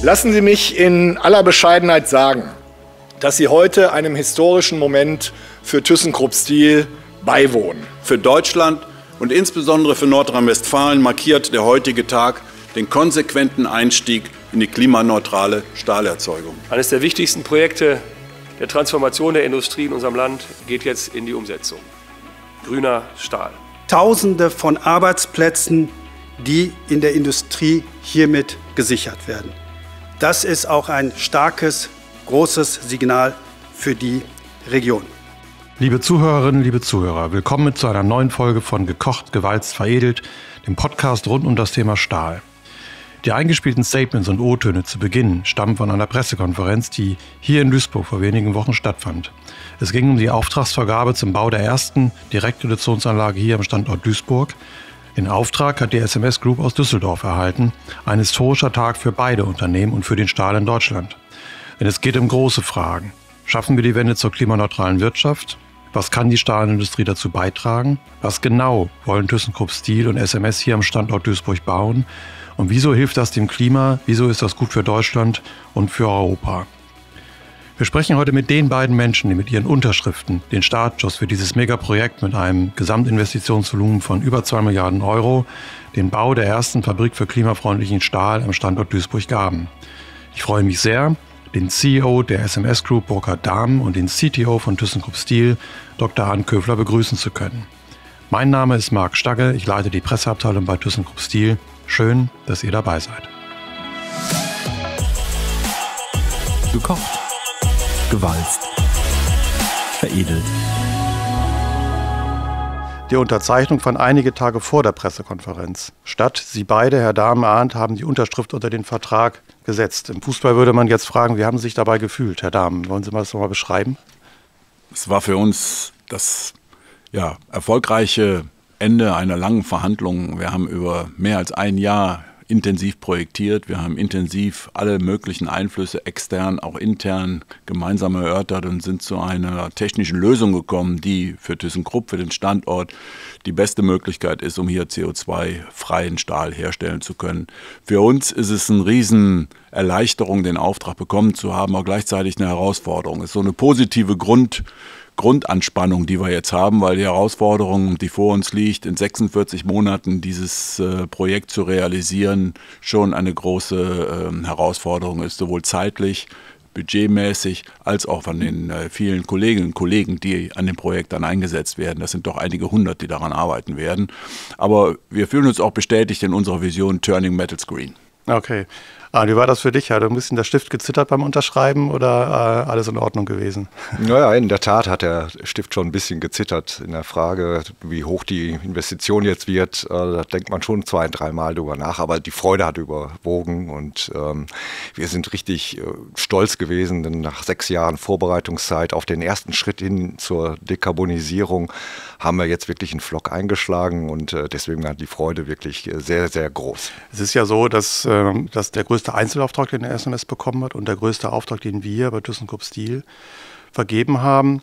Lassen Sie mich in aller Bescheidenheit sagen, dass Sie heute einem historischen Moment für ThyssenKrupp Stil beiwohnen. Für Deutschland und insbesondere für Nordrhein-Westfalen markiert der heutige Tag den konsequenten Einstieg in die klimaneutrale Stahlerzeugung. Eines der wichtigsten Projekte der Transformation der Industrie in unserem Land geht jetzt in die Umsetzung. Grüner Stahl. Tausende von Arbeitsplätzen, die in der Industrie hiermit gesichert werden. Das ist auch ein starkes, großes Signal für die Region. Liebe Zuhörerinnen, liebe Zuhörer, willkommen zu einer neuen Folge von Gekocht, Gewalzt, Veredelt, dem Podcast rund um das Thema Stahl. Die eingespielten Statements und O-Töne zu Beginn stammen von einer Pressekonferenz, die hier in Duisburg vor wenigen Wochen stattfand. Es ging um die Auftragsvergabe zum Bau der ersten Direktreduktionsanlage hier am Standort Duisburg, in Auftrag hat die SMS Group aus Düsseldorf erhalten. Ein historischer Tag für beide Unternehmen und für den Stahl in Deutschland. Denn es geht um große Fragen. Schaffen wir die Wende zur klimaneutralen Wirtschaft? Was kann die Stahlindustrie dazu beitragen? Was genau wollen ThyssenKrupp Steel und SMS hier am Standort Duisburg bauen? Und wieso hilft das dem Klima? Wieso ist das gut für Deutschland und für Europa? Wir sprechen heute mit den beiden Menschen, die mit ihren Unterschriften den Startschuss für dieses Megaprojekt mit einem Gesamtinvestitionsvolumen von über 2 Milliarden Euro, den Bau der ersten Fabrik für klimafreundlichen Stahl am Standort Duisburg gaben. Ich freue mich sehr, den CEO der SMS Group Burkhard Dahm und den CTO von ThyssenKrupp Steel Dr. Arndt Köfler begrüßen zu können. Mein Name ist Marc Stagge, ich leite die Presseabteilung bei ThyssenKrupp Steel. Schön, dass ihr dabei seid. Gekocht gewalzt, veredelt. Die Unterzeichnung fand einige Tage vor der Pressekonferenz statt. Sie beide, Herr Dahmen, Arndt, haben die Unterschrift unter den Vertrag gesetzt. Im Fußball würde man jetzt fragen, wie haben Sie sich dabei gefühlt, Herr Dahmen? Wollen Sie mal das nochmal beschreiben? Es war für uns das ja, erfolgreiche Ende einer langen Verhandlung. Wir haben über mehr als ein Jahr intensiv projektiert, wir haben intensiv alle möglichen Einflüsse extern, auch intern gemeinsam erörtert und sind zu einer technischen Lösung gekommen, die für ThyssenKrupp, für den Standort, die beste Möglichkeit ist, um hier CO2-freien Stahl herstellen zu können. Für uns ist es ein riesen Erleichterung, den Auftrag bekommen zu haben, aber gleichzeitig eine Herausforderung. Es ist so eine positive Grund Grundanspannung, die wir jetzt haben, weil die Herausforderung, die vor uns liegt, in 46 Monaten dieses äh, Projekt zu realisieren, schon eine große äh, Herausforderung ist, sowohl zeitlich, budgetmäßig, als auch von den äh, vielen Kolleginnen und Kollegen, die an dem Projekt dann eingesetzt werden. Das sind doch einige hundert, die daran arbeiten werden. Aber wir fühlen uns auch bestätigt in unserer Vision Turning Metals Green. Okay. Ah, wie war das für dich? Hat ein bisschen der Stift gezittert beim Unterschreiben oder äh, alles in Ordnung gewesen? Naja, in der Tat hat der Stift schon ein bisschen gezittert in der Frage, wie hoch die Investition jetzt wird. Äh, da denkt man schon zwei, dreimal drüber nach, aber die Freude hat überwogen und ähm, wir sind richtig äh, stolz gewesen, denn nach sechs Jahren Vorbereitungszeit auf den ersten Schritt hin zur Dekarbonisierung haben wir jetzt wirklich einen Flock eingeschlagen und äh, deswegen war die Freude wirklich äh, sehr, sehr groß. Es ist ja so, dass äh, ähm, das der größte Einzelauftrag, den der SMS bekommen hat und der größte Auftrag, den wir bei ThyssenKrupp Steel vergeben haben.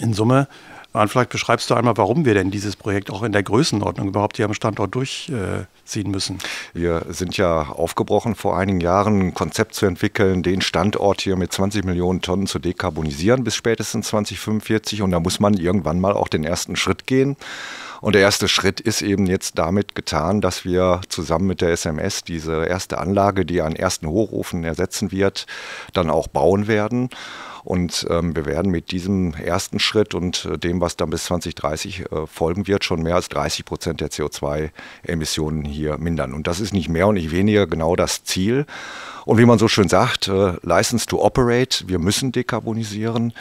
In Summe, und vielleicht beschreibst du einmal, warum wir denn dieses Projekt auch in der Größenordnung überhaupt hier am Standort durchziehen müssen. Wir sind ja aufgebrochen, vor einigen Jahren ein Konzept zu entwickeln, den Standort hier mit 20 Millionen Tonnen zu dekarbonisieren bis spätestens 2045. Und da muss man irgendwann mal auch den ersten Schritt gehen. Und der erste Schritt ist eben jetzt damit getan, dass wir zusammen mit der SMS diese erste Anlage, die einen ersten Hochofen ersetzen wird, dann auch bauen werden. Und ähm, wir werden mit diesem ersten Schritt und äh, dem, was dann bis 2030 äh, folgen wird, schon mehr als 30 Prozent der CO2-Emissionen hier mindern. Und das ist nicht mehr und nicht weniger genau das Ziel. Und wie man so schön sagt, äh, License to Operate, wir müssen dekarbonisieren.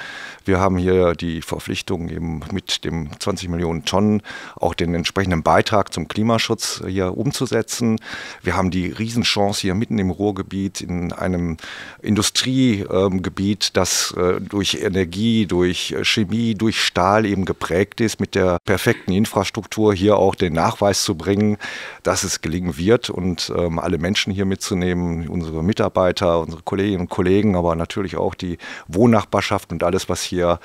Wir haben hier die Verpflichtung, eben mit dem 20 Millionen Tonnen auch den entsprechenden Beitrag zum Klimaschutz äh, hier umzusetzen. Wir haben die Riesenchance hier mitten im Ruhrgebiet, in einem Industriegebiet, das äh, durch Energie, durch Chemie, durch Stahl eben geprägt ist, mit der perfekten Infrastruktur hier auch den Nachweis zu bringen, dass es gelingen wird und ähm, alle Menschen hier mitzunehmen, unsere Mitarbeiter, unsere Kolleginnen und Kollegen, aber natürlich auch die Wohnnachbarschaft und alles, was hier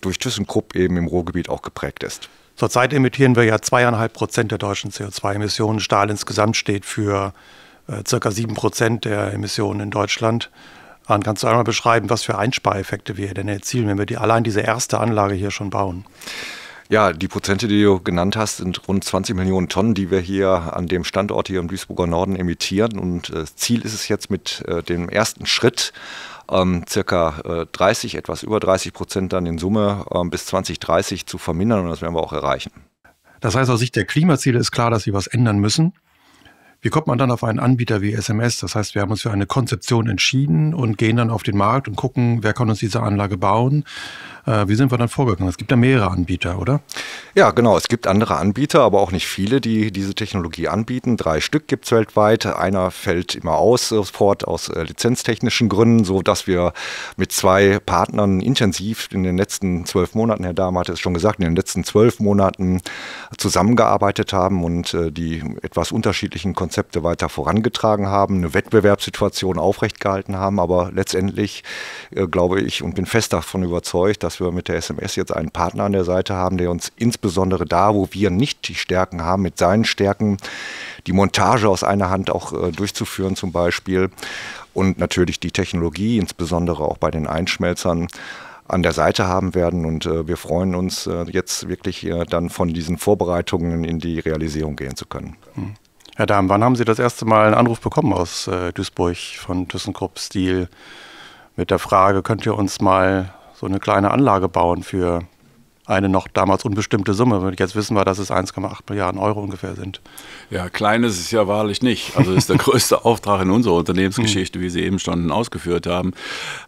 durch ThyssenKrupp eben im Ruhrgebiet auch geprägt ist. Zurzeit emittieren wir ja zweieinhalb Prozent der deutschen CO2-Emissionen. Stahl insgesamt steht für äh, circa sieben Prozent der Emissionen in Deutschland. An kannst du einmal beschreiben, was für Einspareffekte wir denn erzielen, wenn wir die, allein diese erste Anlage hier schon bauen? Ja, die Prozente, die du genannt hast, sind rund 20 Millionen Tonnen, die wir hier an dem Standort hier im Duisburger Norden emittieren. Und äh, Ziel ist es jetzt mit äh, dem ersten Schritt, ähm, circa äh, 30, etwas über 30 Prozent dann in Summe ähm, bis 2030 zu vermindern. Und das werden wir auch erreichen. Das heißt, aus Sicht der Klimaziele ist klar, dass sie was ändern müssen. Wie kommt man dann auf einen Anbieter wie SMS? Das heißt, wir haben uns für eine Konzeption entschieden und gehen dann auf den Markt und gucken, wer kann uns diese Anlage bauen. Äh, wie sind wir dann vorgegangen? Es gibt ja mehrere Anbieter, oder? Ja, genau. Es gibt andere Anbieter, aber auch nicht viele, die diese Technologie anbieten. Drei Stück gibt es weltweit. Einer fällt immer aus, sofort äh, aus äh, lizenztechnischen Gründen, sodass wir mit zwei Partnern intensiv in den letzten zwölf Monaten, Herr Dahm hatte es schon gesagt, in den letzten zwölf Monaten zusammengearbeitet haben und die etwas unterschiedlichen Konzepte Konzepte weiter vorangetragen haben, eine Wettbewerbssituation aufrechtgehalten haben. Aber letztendlich äh, glaube ich und bin fest davon überzeugt, dass wir mit der SMS jetzt einen Partner an der Seite haben, der uns insbesondere da, wo wir nicht die Stärken haben, mit seinen Stärken die Montage aus einer Hand auch äh, durchzuführen zum Beispiel und natürlich die Technologie, insbesondere auch bei den Einschmelzern, an der Seite haben werden. Und äh, wir freuen uns, äh, jetzt wirklich äh, dann von diesen Vorbereitungen in die Realisierung gehen zu können. Mhm. Herr Dahm, wann haben Sie das erste Mal einen Anruf bekommen aus äh, Duisburg von ThyssenKrupp Stil mit der Frage, könnt ihr uns mal so eine kleine Anlage bauen für eine noch damals unbestimmte Summe. Jetzt wissen wir, dass es 1,8 Milliarden Euro ungefähr sind. Ja, klein ist es ja wahrlich nicht. Also es ist der größte Auftrag in unserer Unternehmensgeschichte, wie Sie eben schon ausgeführt haben.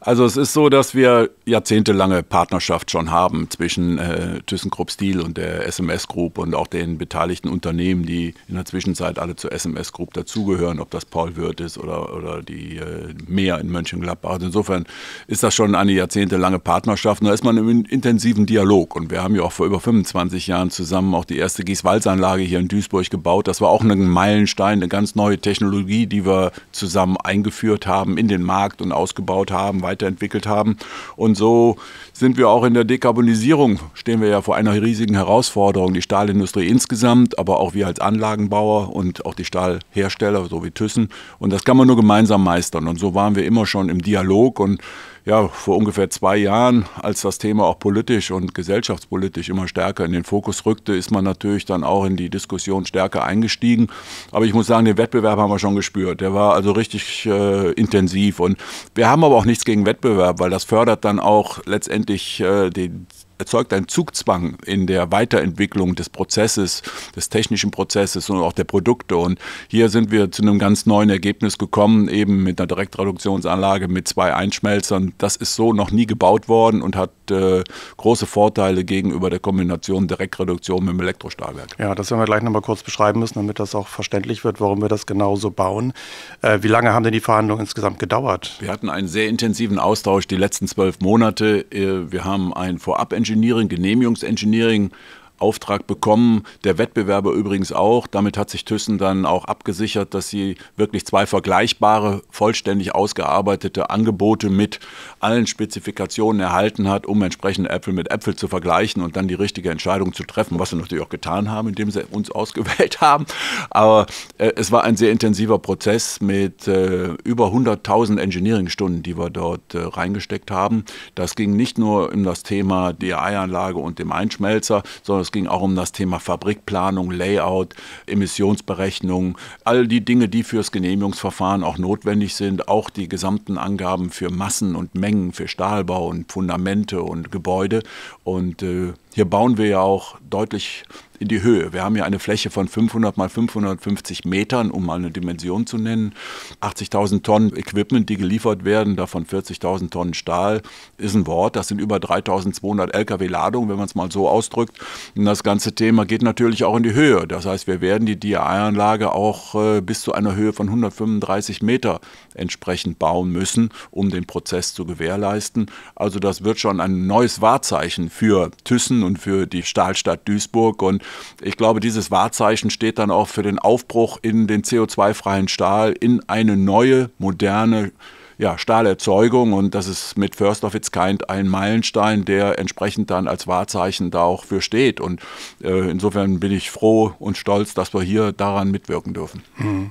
Also es ist so, dass wir jahrzehntelange Partnerschaft schon haben zwischen äh, ThyssenKrupp Steel und der SMS Group und auch den beteiligten Unternehmen, die in der Zwischenzeit alle zur SMS Group dazugehören, ob das Paul Wirth ist oder, oder die äh, Meer in Mönchengladbach. Also insofern ist das schon eine jahrzehntelange Partnerschaft. da ist man im intensiven Dialog und wir haben ja auch vor über 25 Jahren zusammen auch die erste Gießwalzanlage hier in Duisburg gebaut. Das war auch ein Meilenstein, eine ganz neue Technologie, die wir zusammen eingeführt haben, in den Markt und ausgebaut haben, weiterentwickelt haben. Und so sind wir auch in der Dekarbonisierung, stehen wir ja vor einer riesigen Herausforderung. Die Stahlindustrie insgesamt, aber auch wir als Anlagenbauer und auch die Stahlhersteller, so wie Thyssen. Und das kann man nur gemeinsam meistern. Und so waren wir immer schon im Dialog und ja, vor ungefähr zwei Jahren, als das Thema auch politisch und gesellschaftspolitisch immer stärker in den Fokus rückte, ist man natürlich dann auch in die Diskussion stärker eingestiegen. Aber ich muss sagen, den Wettbewerb haben wir schon gespürt. Der war also richtig äh, intensiv. Und wir haben aber auch nichts gegen Wettbewerb, weil das fördert dann auch letztendlich äh, den erzeugt einen Zugzwang in der Weiterentwicklung des Prozesses, des technischen Prozesses und auch der Produkte. Und hier sind wir zu einem ganz neuen Ergebnis gekommen, eben mit einer Direktreduktionsanlage mit zwei Einschmelzern. Das ist so noch nie gebaut worden und hat äh, große Vorteile gegenüber der Kombination Direktreduktion mit dem Elektrostahlwerk. Ja, das werden wir gleich nochmal kurz beschreiben müssen, damit das auch verständlich wird, warum wir das genau so bauen. Äh, wie lange haben denn die Verhandlungen insgesamt gedauert? Wir hatten einen sehr intensiven Austausch die letzten zwölf Monate. Äh, wir haben einen Vorabentscheid Engineering, Genehmigungsengineering, Auftrag bekommen, der Wettbewerber übrigens auch. Damit hat sich Thyssen dann auch abgesichert, dass sie wirklich zwei vergleichbare, vollständig ausgearbeitete Angebote mit allen Spezifikationen erhalten hat, um entsprechend Äpfel mit Äpfel zu vergleichen und dann die richtige Entscheidung zu treffen, was sie natürlich auch getan haben, indem sie uns ausgewählt haben. Aber äh, es war ein sehr intensiver Prozess mit äh, über 100.000 Engineeringstunden, die wir dort äh, reingesteckt haben. Das ging nicht nur um das Thema DI-Anlage und dem Einschmelzer, sondern es es ging auch um das Thema Fabrikplanung, Layout, Emissionsberechnung, all die Dinge, die fürs Genehmigungsverfahren auch notwendig sind, auch die gesamten Angaben für Massen und Mengen, für Stahlbau und Fundamente und Gebäude. Und äh, hier bauen wir ja auch deutlich in die Höhe. Wir haben ja eine Fläche von 500 mal 550 Metern, um mal eine Dimension zu nennen. 80.000 Tonnen Equipment, die geliefert werden, davon 40.000 Tonnen Stahl, ist ein Wort. Das sind über 3.200 Lkw-Ladungen, wenn man es mal so ausdrückt. Und das ganze Thema geht natürlich auch in die Höhe. Das heißt, wir werden die dia anlage auch äh, bis zu einer Höhe von 135 Meter entsprechend bauen müssen, um den Prozess zu gewährleisten. Also das wird schon ein neues Wahrzeichen für Thyssen Bonn und für die Stahlstadt Duisburg. Und ich glaube, dieses Wahrzeichen steht dann auch für den Aufbruch in den CO2-freien Stahl, in eine neue, moderne ja, Stahlerzeugung und das ist mit First of its Kind ein Meilenstein, der entsprechend dann als Wahrzeichen da auch für steht. Und äh, insofern bin ich froh und stolz, dass wir hier daran mitwirken dürfen. Mhm.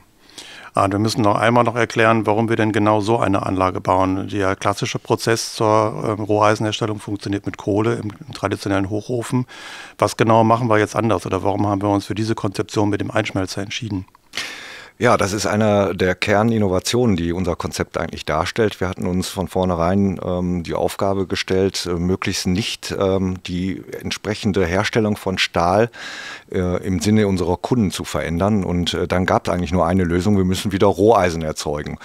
Und ah, wir müssen noch einmal noch erklären, warum wir denn genau so eine Anlage bauen. Der klassische Prozess zur ähm, Roheisenherstellung funktioniert mit Kohle im, im, traditionellen Hochofen. Was genau machen wir jetzt anders oder warum haben wir uns für diese Konzeption mit dem Einschmelzer entschieden? Ja, das ist einer der Kerninnovationen, die unser Konzept eigentlich darstellt. Wir hatten uns von vornherein ähm, die Aufgabe gestellt, äh, möglichst nicht ähm, die entsprechende Herstellung von Stahl äh, im Sinne unserer Kunden zu verändern. Und äh, dann gab es eigentlich nur eine Lösung, wir müssen wieder Roheisen erzeugen.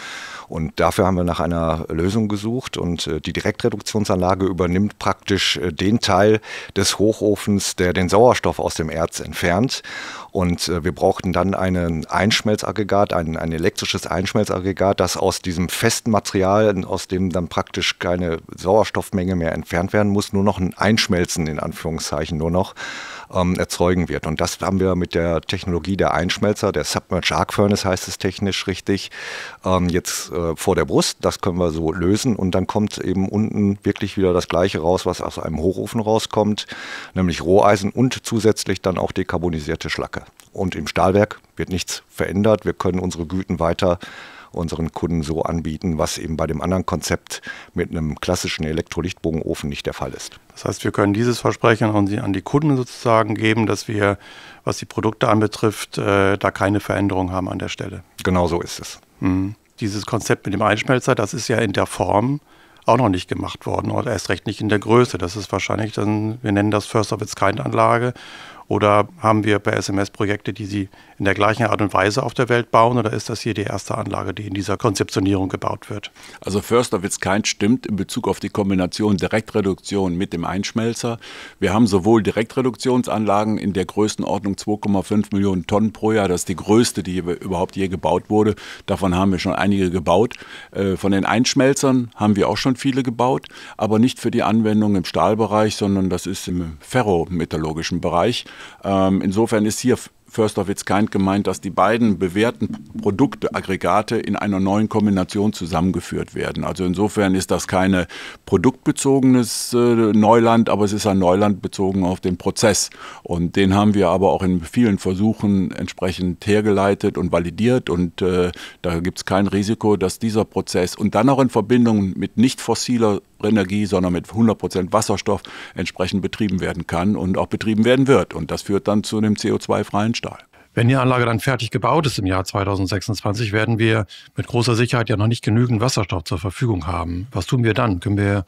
Und dafür haben wir nach einer Lösung gesucht und äh, die Direktreduktionsanlage übernimmt praktisch äh, den Teil des Hochofens, der den Sauerstoff aus dem Erz entfernt. Und äh, wir brauchten dann einen Einschmelzaggregat, ein, ein elektrisches Einschmelzaggregat, das aus diesem festen Material, aus dem dann praktisch keine Sauerstoffmenge mehr entfernt werden muss, nur noch ein Einschmelzen in Anführungszeichen nur noch ähm, erzeugen wird. Und das haben wir mit der Technologie der Einschmelzer, der Submerged Arc Furnace heißt es technisch richtig, ähm, jetzt äh, vor der Brust. Das können wir so lösen und dann kommt eben unten wirklich wieder das Gleiche raus, was aus einem Hochofen rauskommt, nämlich Roheisen und zusätzlich dann auch dekarbonisierte Schlacke. Stahlwerke. Und im Stahlwerk wird nichts verändert. Wir können unsere Güten weiter unseren Kunden so anbieten, was eben bei dem anderen Konzept mit einem klassischen Elektrolichtbogenofen nicht der Fall ist. Das heißt, wir können dieses Versprechen an die Kunden sozusagen geben, dass wir, was die Produkte anbetrifft, äh, da keine Veränderung haben an der Stelle. Genau so ist es. Mhm. Dieses Konzept mit dem Einschmelzer, das ist ja in der Form auch noch nicht gemacht worden oder erst recht nicht in der Größe. Das ist wahrscheinlich dann, wir nennen das First of its Kind Anlage oder haben wir bei SMS Projekte, die Sie in der gleichen Art und Weise auf der Welt bauen? Oder ist das hier die erste Anlage, die in dieser Konzeptionierung gebaut wird? Also First of its Kind stimmt in Bezug auf die Kombination Direktreduktion mit dem Einschmelzer. Wir haben sowohl Direktreduktionsanlagen in der Größenordnung 2,5 Millionen Tonnen pro Jahr. Das ist die größte, die überhaupt je gebaut wurde. Davon haben wir schon einige gebaut. Äh, von den Einschmelzern haben wir auch schon viele gebaut, aber nicht für die Anwendung im Stahlbereich, sondern das ist im ferrometallurgischen Bereich. Ähm, insofern ist hier First of Its Kind gemeint, dass die beiden bewährten Produkte, Aggregate in einer neuen Kombination zusammengeführt werden. Also insofern ist das keine produktbezogenes äh, Neuland, aber es ist ein Neuland bezogen auf den Prozess. Und den haben wir aber auch in vielen Versuchen entsprechend hergeleitet und validiert. Und äh, da gibt es kein Risiko, dass dieser Prozess und dann auch in Verbindung mit nicht fossiler Energie, sondern mit 100 Wasserstoff entsprechend betrieben werden kann und auch betrieben werden wird. Und das führt dann zu einem CO2-freien Stahl. Wenn die Anlage dann fertig gebaut ist im Jahr 2026, werden wir mit großer Sicherheit ja noch nicht genügend Wasserstoff zur Verfügung haben. Was tun wir dann? Können wir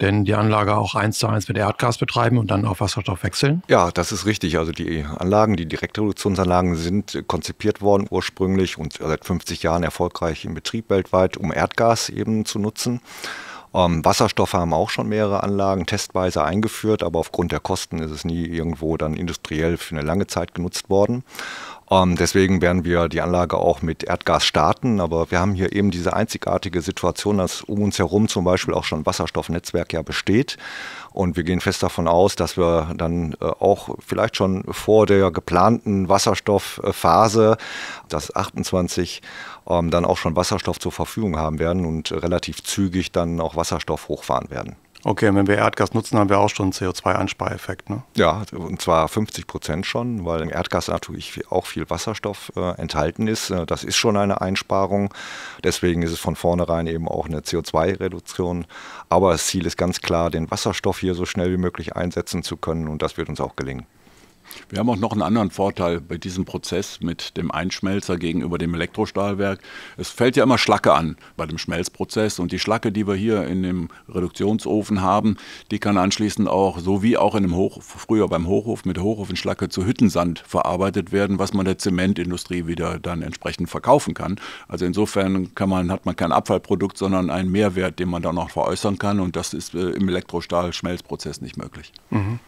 denn die Anlage auch eins zu eins mit Erdgas betreiben und dann auf Wasserstoff wechseln? Ja, das ist richtig. Also die Anlagen, die Direktreduktionsanlagen sind konzipiert worden ursprünglich und seit 50 Jahren erfolgreich in Betrieb weltweit, um Erdgas eben zu nutzen. Ähm, Wasserstoffe haben auch schon mehrere Anlagen testweise eingeführt, aber aufgrund der Kosten ist es nie irgendwo dann industriell für eine lange Zeit genutzt worden. Ähm, deswegen werden wir die Anlage auch mit Erdgas starten, aber wir haben hier eben diese einzigartige Situation, dass um uns herum zum Beispiel auch schon Wasserstoffnetzwerk ja besteht und wir gehen fest davon aus, dass wir dann äh, auch vielleicht schon vor der geplanten Wasserstoffphase, das 28 ähm, dann auch schon Wasserstoff zur Verfügung haben werden und relativ zügig dann auch Wasserstoff hochfahren werden. Okay, wenn wir Erdgas nutzen, haben wir auch schon einen CO2-Einspareffekt, ne? Ja, und zwar 50 Prozent schon, weil im Erdgas natürlich auch viel Wasserstoff äh, enthalten ist. Äh, das ist schon eine Einsparung. Deswegen ist es von vornherein eben auch eine CO2-Reduktion. Aber das Ziel ist ganz klar, den Wasserstoff hier so schnell wie möglich einsetzen zu können und das wird uns auch gelingen. Wir haben auch noch einen anderen Vorteil bei diesem Prozess mit dem Einschmelzer gegenüber dem Elektrostahlwerk. Es fällt ja immer Schlacke an bei dem Schmelzprozess und die Schlacke, die wir hier in dem Reduktionsofen haben, die kann anschließend auch, so wie auch in dem Hoch, früher beim Hochhof mit Hochofenschlacke zu Hüttensand verarbeitet werden, was man der Zementindustrie wieder dann entsprechend verkaufen kann. Also insofern kann man, hat man kein Abfallprodukt, sondern einen Mehrwert, den man dann auch veräußern kann und das ist äh, im Elektrostahl-Schmelzprozess nicht möglich. Mhm.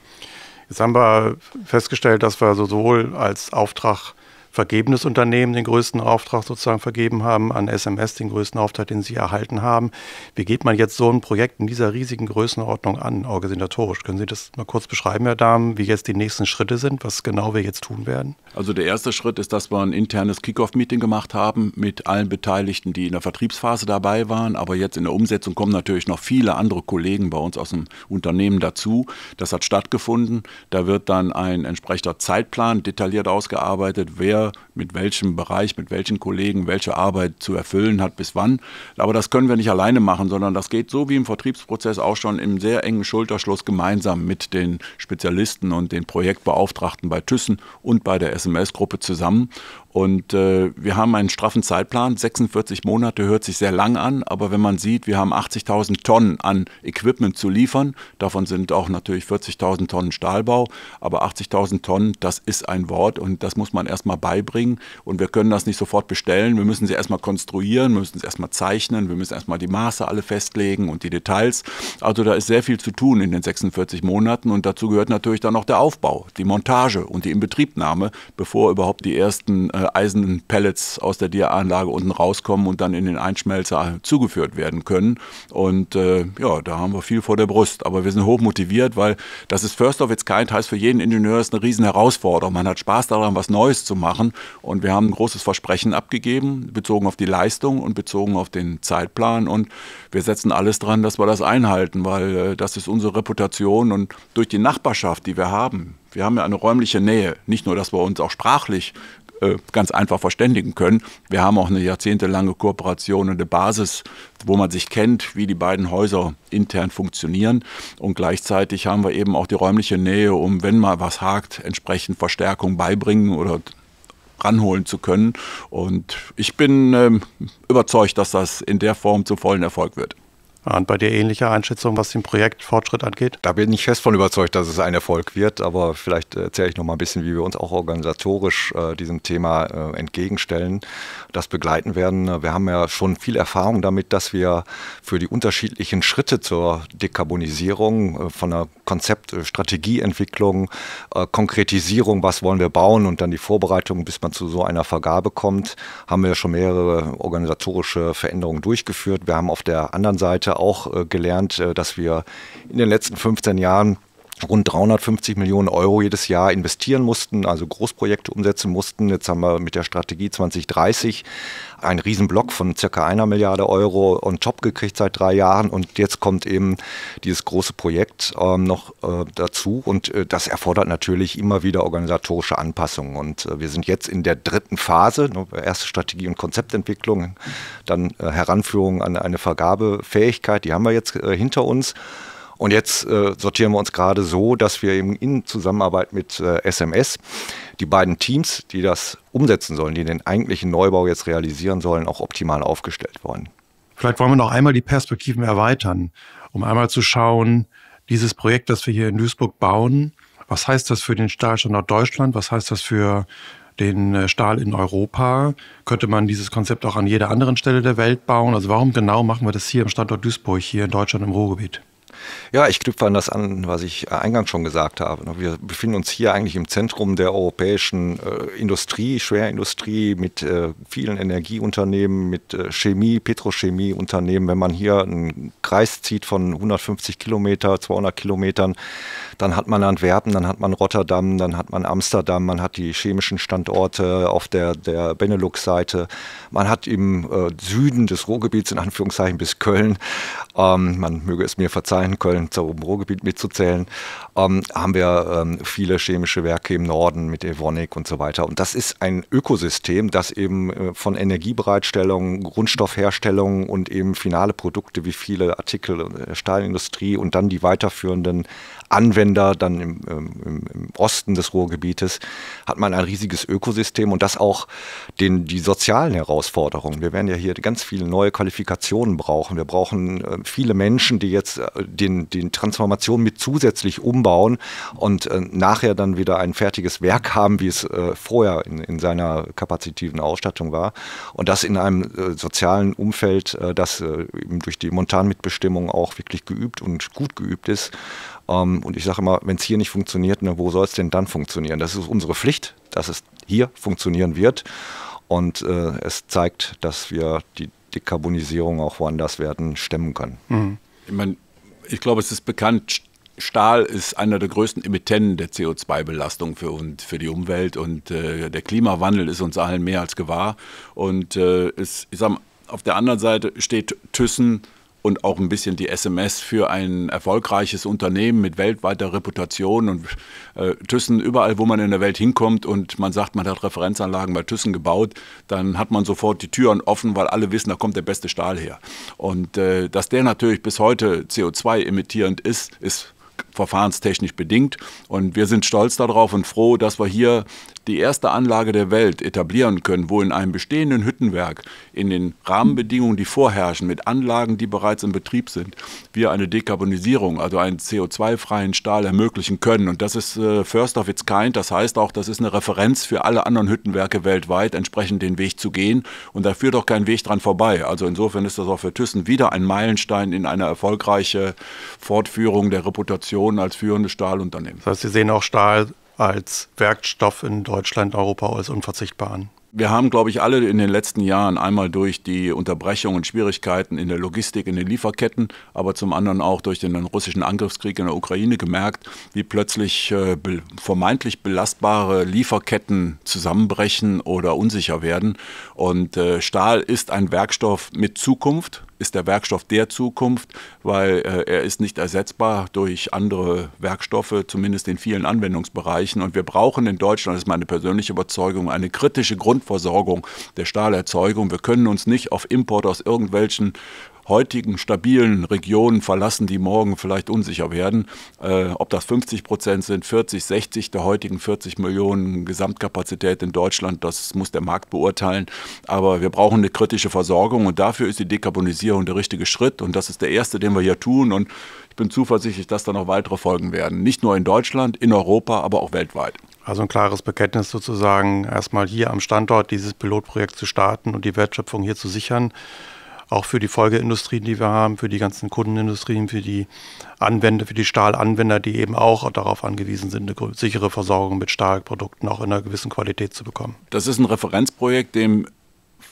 Jetzt haben wir festgestellt, dass wir sowohl als Auftrag vergebenes Unternehmen den größten Auftrag sozusagen vergeben haben, an SMS den größten Auftrag, den sie erhalten haben. Wie geht man jetzt so ein Projekt in dieser riesigen Größenordnung an, organisatorisch? Können Sie das mal kurz beschreiben, Herr Damen, wie jetzt die nächsten Schritte sind, was genau wir jetzt tun werden? Also der erste Schritt ist, dass wir ein internes Kickoff-Meeting gemacht haben mit allen Beteiligten, die in der Vertriebsphase dabei waren. Aber jetzt in der Umsetzung kommen natürlich noch viele andere Kollegen bei uns aus dem Unternehmen dazu. Das hat stattgefunden. Da wird dann ein entsprechender Zeitplan detailliert ausgearbeitet, wer mit welchem Bereich, mit welchen Kollegen welche Arbeit zu erfüllen hat, bis wann. Aber das können wir nicht alleine machen, sondern das geht so wie im Vertriebsprozess auch schon im sehr engen Schulterschluss gemeinsam mit den Spezialisten und den Projektbeauftragten bei Thyssen und bei der SMS-Gruppe zusammen. Und äh, wir haben einen straffen Zeitplan. 46 Monate hört sich sehr lang an, aber wenn man sieht, wir haben 80.000 Tonnen an Equipment zu liefern. Davon sind auch natürlich 40.000 Tonnen Stahlbau. Aber 80.000 Tonnen, das ist ein Wort und das muss man erstmal beibringen. Und wir können das nicht sofort bestellen. Wir müssen sie erstmal konstruieren, wir müssen sie erstmal zeichnen, wir müssen erstmal die Maße alle festlegen und die Details. Also da ist sehr viel zu tun in den 46 Monaten. Und dazu gehört natürlich dann auch der Aufbau, die Montage und die Inbetriebnahme, bevor überhaupt die ersten. Äh, Eisenpellets aus der Dia-Anlage unten rauskommen und dann in den Einschmelzer zugeführt werden können. Und äh, ja, da haben wir viel vor der Brust. Aber wir sind hoch motiviert, weil das ist First of its Kind, heißt für jeden Ingenieur ist eine riesen Herausforderung. Man hat Spaß daran, was Neues zu machen. Und wir haben ein großes Versprechen abgegeben, bezogen auf die Leistung und bezogen auf den Zeitplan. Und wir setzen alles dran, dass wir das einhalten, weil äh, das ist unsere Reputation. Und durch die Nachbarschaft, die wir haben, wir haben ja eine räumliche Nähe. Nicht nur, dass wir uns auch sprachlich äh, ganz einfach verständigen können. Wir haben auch eine jahrzehntelange Kooperation und eine Basis, wo man sich kennt, wie die beiden Häuser intern funktionieren. Und gleichzeitig haben wir eben auch die räumliche Nähe, um, wenn mal was hakt, entsprechend Verstärkung beibringen oder ranholen zu können. Und ich bin äh, überzeugt, dass das in der Form zu vollen Erfolg wird. Und bei dir ähnliche Einschätzung, was den Projektfortschritt angeht? Da bin ich fest von überzeugt, dass es ein Erfolg wird, aber vielleicht äh, erzähle ich noch mal ein bisschen, wie wir uns auch organisatorisch äh, diesem Thema äh, entgegenstellen, das begleiten werden. Wir haben ja schon viel Erfahrung damit, dass wir für die unterschiedlichen Schritte zur Dekarbonisierung äh, von der Konzeptstrategieentwicklung, äh, Strategieentwicklung, äh, Konkretisierung, was wollen wir bauen und dann die Vorbereitung, bis man zu so einer Vergabe kommt, haben wir schon mehrere organisatorische Veränderungen durchgeführt. Wir haben auf der anderen Seite auch äh, gelernt, äh, dass wir in den letzten 15 Jahren rund 350 Millionen Euro jedes Jahr investieren mussten, also Großprojekte umsetzen mussten. Jetzt haben wir mit der Strategie 2030 einen Riesenblock von circa einer Milliarde Euro on top gekriegt seit drei Jahren und jetzt kommt eben dieses große Projekt ähm, noch äh, dazu und äh, das erfordert natürlich immer wieder organisatorische Anpassungen und äh, wir sind jetzt in der dritten Phase, ne, erste Strategie- und Konzeptentwicklung, dann äh, Heranführung an eine Vergabefähigkeit, die haben wir jetzt äh, hinter uns. Und jetzt äh, sortieren wir uns gerade so, dass wir eben in Zusammenarbeit mit äh, SMS die beiden Teams, die das umsetzen sollen, die den eigentlichen Neubau jetzt realisieren sollen, auch optimal aufgestellt worden. Vielleicht wollen wir noch einmal die Perspektiven erweitern, um einmal zu schauen, dieses Projekt, das wir hier in Duisburg bauen, was heißt das für den Stahlstandort Deutschland? Was heißt das für den äh, Stahl in Europa? Könnte man dieses Konzept auch an jeder anderen Stelle der Welt bauen? Also warum genau machen wir das hier im Standort Duisburg, hier in Deutschland im Ruhrgebiet? Ja, ich knüpfe an das an, was ich äh, eingangs schon gesagt habe. Ne? Wir befinden uns hier eigentlich im Zentrum der europäischen äh, Industrie, Schwerindustrie mit äh, vielen Energieunternehmen, mit äh, Chemie, Petrochemieunternehmen. Wenn man hier einen Kreis zieht von 150 Kilometer, 200 Kilometern, dann hat man Antwerpen, dann hat man Rotterdam, dann hat man Amsterdam, man hat die chemischen Standorte auf der, der Benelux-Seite, man hat im äh, Süden des Ruhrgebiets in Anführungszeichen bis Köln ähm, man möge es mir verzeihen, Köln zum Ruhrgebiet mitzuzählen, ähm, haben wir ähm, viele chemische Werke im Norden mit Evonik und so weiter. Und das ist ein Ökosystem, das eben äh, von Energiebereitstellung, Grundstoffherstellung und eben finale Produkte wie viele Artikel, äh, Stahlindustrie und dann die weiterführenden Anwender dann im, ähm, im, im, Osten des Ruhrgebietes, hat man ein riesiges Ökosystem und das auch den, die sozialen Herausforderungen. Wir werden ja hier ganz viele neue Qualifikationen brauchen. Wir brauchen äh, viele Menschen, die jetzt äh, den, den Transformation mit zusätzlich umbauen und äh, nachher dann wieder ein fertiges Werk haben, wie es vorher in, in seiner kapazitiven Ausstattung war. Und das in einem sozialen Umfeld, das eben durch die Montanmitbestimmung auch wirklich geübt und gut geübt ist ähm, und ich sage immer, wenn es hier nicht funktioniert, ne, wo soll es denn dann funktionieren? Das ist unsere Pflicht, dass es hier funktionieren wird. Und äh, es zeigt, dass wir die Dekarbonisierung auch woanders werden stemmen können. Mhm. Ich meine, ich glaube, es ist bekannt, Stahl ist einer der größten Emittenten der CO2-Belastung für, uns, für die Umwelt und äh, der Klimawandel ist uns allen mehr als gewahr. Und äh, ist, ich sag mal, auf der anderen Seite steht Thyssen und auch ein bisschen die SMS für ein erfolgreiches Unternehmen mit weltweiter Reputation und äh, Thyssen überall, wo man in der Welt hinkommt und man sagt, man hat Referenzanlagen bei Thyssen gebaut, dann hat man sofort die Türen offen, weil alle wissen, da kommt der beste Stahl her. Und äh, dass der natürlich bis heute CO2 emittierend ist, ist verfahrenstechnisch bedingt. Und wir sind stolz darauf und froh, dass wir hier die erste Anlage der Welt etablieren können, wo in einem bestehenden Hüttenwerk in den Rahmenbedingungen, die vorherrschen, mit Anlagen, die bereits im Betrieb sind, wir eine Dekarbonisierung, also einen CO2-freien Stahl ermöglichen können. Und das ist äh, First of its Kind. Das heißt auch, das ist eine Referenz für alle anderen Hüttenwerke weltweit, entsprechend den Weg zu gehen. Und da führt auch kein Weg dran vorbei. Also insofern ist das auch für Thyssen wieder ein Meilenstein in einer erfolgreichen Fortführung der Reputation Position als führendes Stahlunternehmen. Das heißt, Sie sehen auch Stahl als Werkstoff in Deutschland, Europa als unverzichtbar an. Wir haben, glaube ich, alle in den letzten Jahren einmal durch die Unterbrechungen und Schwierigkeiten in der Logistik, in den Lieferketten, aber zum anderen auch durch den russischen Angriffskrieg in der Ukraine gemerkt, wie plötzlich äh, be vermeintlich belastbare Lieferketten zusammenbrechen oder unsicher werden. Und äh, Stahl ist ein Werkstoff mit Zukunft, ist der Werkstoff der Zukunft, weil äh, er ist nicht ersetzbar durch andere Werkstoffe, zumindest in vielen Anwendungsbereichen. Und wir brauchen in Deutschland, das ist meine persönliche Überzeugung, eine kritische Grundversorgung der Stahlerzeugung. Wir können uns nicht auf Import aus irgendwelchen heutigen stabilen Regionen verlassen, die morgen vielleicht unsicher werden. Äh, ob das 50 Prozent sind, 40, 60 der heutigen 40 Millionen Gesamtkapazität in Deutschland, das muss der Markt beurteilen. Aber wir brauchen eine kritische Versorgung und dafür ist die Dekarbonisierung der richtige Schritt und das ist der erste, den wir hier tun. Und ich bin zuversichtlich, dass da noch weitere folgen werden. Nicht nur in Deutschland, in Europa, aber auch weltweit. Also ein klares Bekenntnis sozusagen, erstmal hier am Standort dieses Pilotprojekt zu starten und die Wertschöpfung hier zu sichern auch für die Folgeindustrien, die wir haben, für die ganzen Kundenindustrien, für die Anwender, für die Stahlanwender, die eben auch darauf angewiesen sind, eine sichere Versorgung mit Stahlprodukten auch in einer gewissen Qualität zu bekommen. Das ist ein Referenzprojekt, dem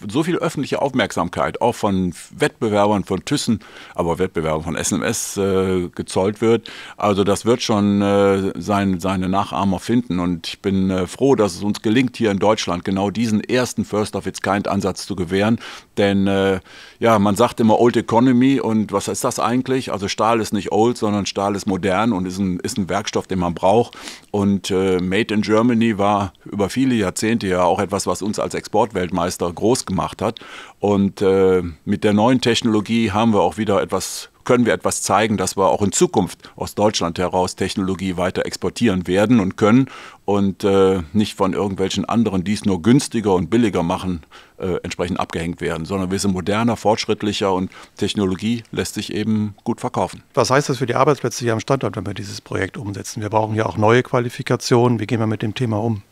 so viel öffentliche Aufmerksamkeit auch von Wettbewerbern von Thyssen, aber Wettbewerbern von SMS äh, gezollt wird. Also das wird schon äh, sein, seine Nachahmer finden und ich bin äh, froh, dass es uns gelingt, hier in Deutschland genau diesen ersten First of its Kind Ansatz zu gewähren, denn äh, ja, man sagt immer Old Economy und was ist das eigentlich? Also Stahl ist nicht old, sondern Stahl ist modern und ist ein, ist ein Werkstoff, den man braucht und äh, Made in Germany war über viele Jahrzehnte ja auch etwas, was uns als Exportweltmeister groß ausgemacht hat. Und äh, mit der neuen Technologie haben wir auch wieder etwas können wir etwas zeigen, dass wir auch in Zukunft aus Deutschland heraus Technologie weiter exportieren werden und können und äh, nicht von irgendwelchen anderen, die es nur günstiger und billiger machen, äh, entsprechend abgehängt werden, sondern wir sind moderner, fortschrittlicher und Technologie lässt sich eben gut verkaufen. Was heißt das für die Arbeitsplätze hier am Standort, wenn wir dieses Projekt umsetzen? Wir brauchen ja auch neue Qualifikationen. Wie gehen wir mit dem Thema um?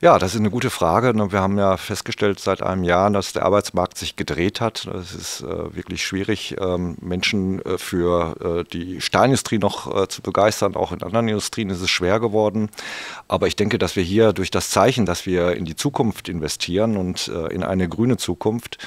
Ja, das ist eine gute Frage. Ne, wir haben ja festgestellt seit einem Jahr, dass der Arbeitsmarkt sich gedreht hat. Es ist äh, wirklich schwierig, ähm, Menschen äh, für äh, die Steinindustrie noch zu begeistern. Auch in anderen Industrien ist es schwer geworden. Aber ich denke, dass wir hier durch das Zeichen, dass wir in die Zukunft investieren und in eine grüne Zukunft,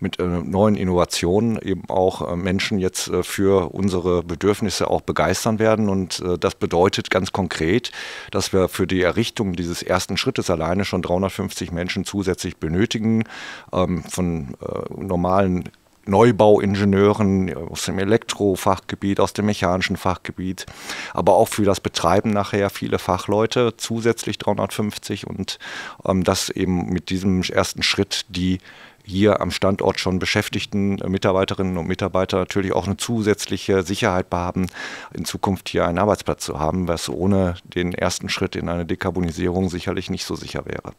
mit äh, neuen Innovationen eben auch äh, Menschen jetzt äh, für unsere Bedürfnisse auch begeistern werden. Und äh, das bedeutet ganz konkret, dass wir für die Errichtung dieses ersten Schrittes alleine schon 350 Menschen zusätzlich benötigen, ähm, von äh, normalen Neubauingenieuren aus dem Elektrofachgebiet, aus dem mechanischen Fachgebiet, aber auch für das Betreiben nachher viele Fachleute, zusätzlich 350 und ähm, das eben mit diesem ersten Schritt die hier am Standort schon beschäftigten äh, Mitarbeiterinnen und Mitarbeiter natürlich auch eine zusätzliche Sicherheit haben, in Zukunft hier einen Arbeitsplatz zu haben, was ohne den ersten Schritt in eine Dekarbonisierung sicherlich nicht so sicher wäre.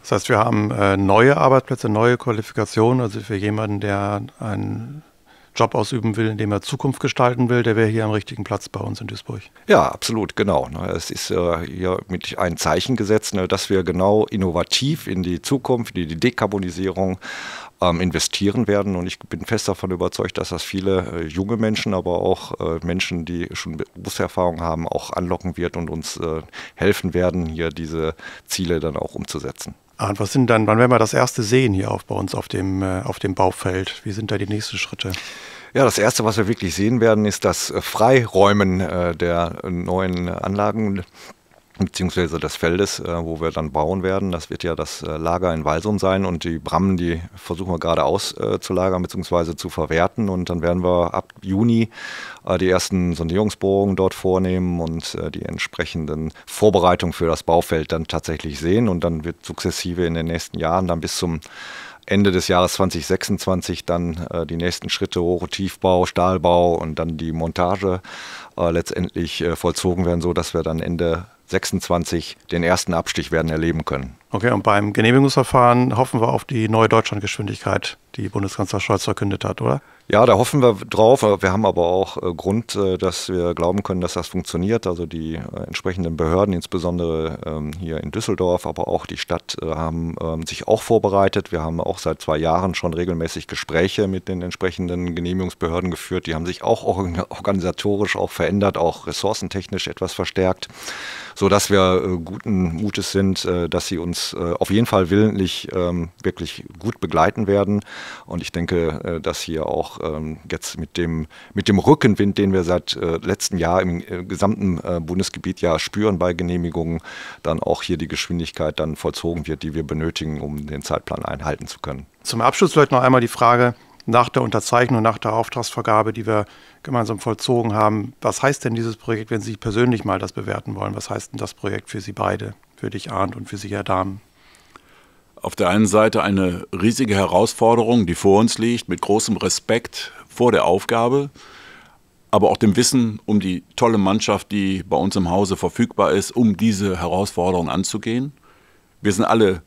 Das heißt, wir haben äh, neue Arbeitsplätze, neue Qualifikationen, also für jemanden, der einen Job ausüben will, in dem er Zukunft gestalten will, der wäre hier am richtigen Platz bei uns in Duisburg. Ja, absolut, genau. Ne? Es ist äh, hier mit ein Zeichen gesetzt, ne, dass wir genau innovativ in die Zukunft, in die Dekarbonisierung ähm, investieren werden. Und ich bin fest davon überzeugt, dass das viele äh, junge Menschen, aber auch äh, Menschen, die schon Berufserfahrung haben, auch anlocken wird und uns helfen werden, hier diese Ziele dann auch umzusetzen. Und was sind dann, wann werden wir das erste sehen hier auf, bei uns auf dem, äh, auf dem Baufeld? Wie sind da die nächsten Schritte? Ja, das Erste, was wir wirklich sehen werden, ist das Freiräumen äh, der neuen Anlagen beziehungsweise des Feldes, äh, wo wir dann bauen werden. Das wird ja das äh, Lager in Walsum sein und die Brammen, die versuchen wir gerade auszulagern äh, beziehungsweise zu verwerten und dann werden wir ab Juni äh, die ersten Sondierungsbohrungen dort vornehmen und äh, die entsprechenden Vorbereitungen für das Baufeld dann tatsächlich sehen und dann wird sukzessive in den nächsten Jahren dann bis zum Ende des Jahres 2026 dann äh, die nächsten Schritte Hoch- und Tiefbau, Stahlbau und dann die Montage äh, letztendlich äh, vollzogen werden, so dass wir dann Ende 26 den ersten Abstich werden erleben können. Okay, und beim Genehmigungsverfahren hoffen wir auf die neue Deutschlandgeschwindigkeit, die Bundeskanzler Scholz verkündet hat, oder? Ja, da hoffen wir drauf. Wir haben aber auch äh, Grund, äh, dass wir glauben können, dass das funktioniert. Also die äh, entsprechenden Behörden, insbesondere ähm, hier in Düsseldorf, aber auch die Stadt, haben ähm, sich auch vorbereitet. Wir haben auch seit zwei Jahren schon regelmäßig Gespräche mit den entsprechenden Genehmigungsbehörden geführt. Die haben sich auch organisatorisch auch verändert, auch ressourcentechnisch etwas verstärkt, sodass wir guten Mutes sind, dass sie uns äh, auf jeden Fall willentlich ähm, wirklich gut begleiten werden. Und ich denke, äh, dass hier auch ähm, jetzt mit dem, mit dem Rückenwind, den wir seit äh, letztem Jahr im äh, gesamten äh, Bundesgebiet ja spüren bei Genehmigungen, dann auch hier die Geschwindigkeit dann vollzogen wird, die wir benötigen, um den Zeitplan einhalten zu können. Zum Abschluss vielleicht noch einmal die Frage, nach der Unterzeichnung, nach der Auftragsvergabe, die wir gemeinsam vollzogen haben. Was heißt denn dieses Projekt, wenn Sie sich persönlich mal das bewerten wollen? Was heißt denn das Projekt für Sie beide? für dich ahnt und für sich Herr Auf der einen Seite eine riesige Herausforderung, die vor uns liegt, mit großem Respekt vor der Aufgabe, aber auch dem Wissen um die tolle Mannschaft, die bei uns im Hause verfügbar ist, um diese Herausforderung anzugehen. Wir sind alle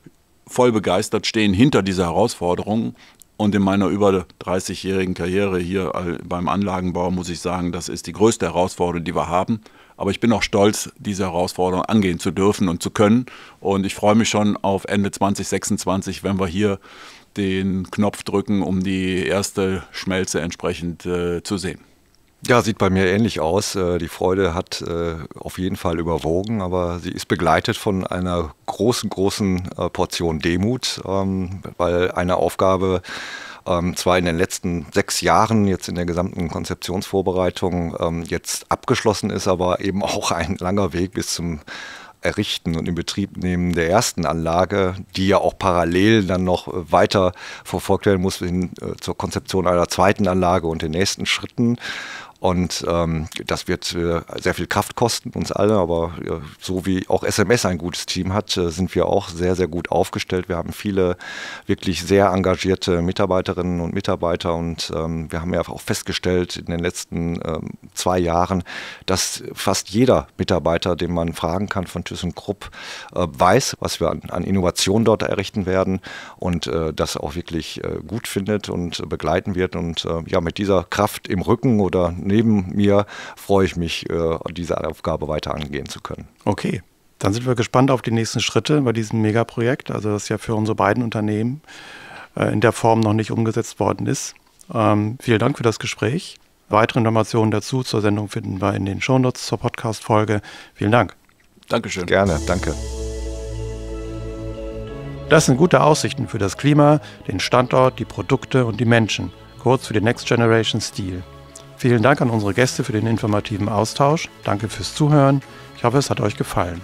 voll begeistert, stehen hinter dieser Herausforderung und in meiner über 30-jährigen Karriere hier beim Anlagenbau muss ich sagen, das ist die größte Herausforderung, die wir haben. Aber ich bin auch stolz, diese Herausforderung angehen zu dürfen und zu können. Und ich freue mich schon auf Ende 2026, wenn wir hier den Knopf drücken, um die erste Schmelze entsprechend äh, zu sehen. Ja, sieht bei mir ähnlich aus. Äh, die Freude hat äh, auf jeden Fall überwogen, aber sie ist begleitet von einer großen, großen äh, Portion Demut, ähm, weil eine Aufgabe ähm, zwar in den letzten sechs Jahren jetzt in der gesamten Konzeptionsvorbereitung ähm, jetzt abgeschlossen ist, aber eben auch ein langer Weg bis zum Errichten und in Betrieb nehmen der ersten Anlage, die ja auch parallel dann noch weiter verfolgt werden muss hin, äh, zur Konzeption einer zweiten Anlage und den nächsten Schritten. Und ähm, das wird äh, sehr viel Kraft kosten, uns alle, aber äh, so wie auch SMS ein gutes Team hat, äh, sind wir auch sehr, sehr gut aufgestellt. Wir haben viele wirklich sehr engagierte Mitarbeiterinnen und Mitarbeiter und ähm, wir haben ja auch festgestellt in den letzten ähm, zwei Jahren, dass fast jeder Mitarbeiter, den man fragen kann von ThyssenKrupp, äh, weiß, was wir an, an, Innovation dort errichten werden und äh, das auch wirklich äh, gut findet und begleiten wird. Und ja, mit dieser Kraft im Rücken oder nicht neben mir freue ich mich, äh, diese Aufgabe weiter angehen zu können. Okay. Dann sind wir gespannt auf die nächsten Schritte bei diesem Megaprojekt. Also das ja für unsere beiden Unternehmen äh, in der Form noch nicht umgesetzt worden ist. Ähm, vielen Dank für das Gespräch. Weitere Informationen dazu zur Sendung finden wir in den Shownotes zur Podcast-Folge. Vielen Dank. Dankeschön. Gerne, danke. Das sind gute Aussichten für das Klima, den Standort, die Produkte und die Menschen. Kurz für den Next Generation Steel. Vielen Dank an unsere Gäste für den informativen Austausch. Danke fürs Zuhören. Ich hoffe, es hat euch gefallen.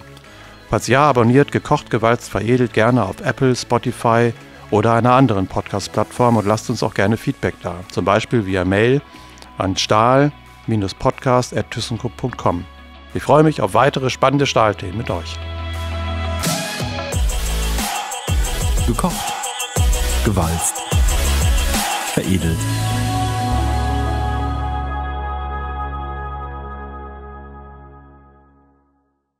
Falls ja, abonniert gekocht, gewalzt, veredelt gerne auf Apple, Spotify oder einer anderen Podcast-Plattform und lasst uns auch gerne Feedback da. Zum Beispiel via Mail an stahl-podcast.thyssenkrupp.com. Ich freue mich auf weitere spannende Stahlthemen mit euch. Gekocht, gewalzt, veredelt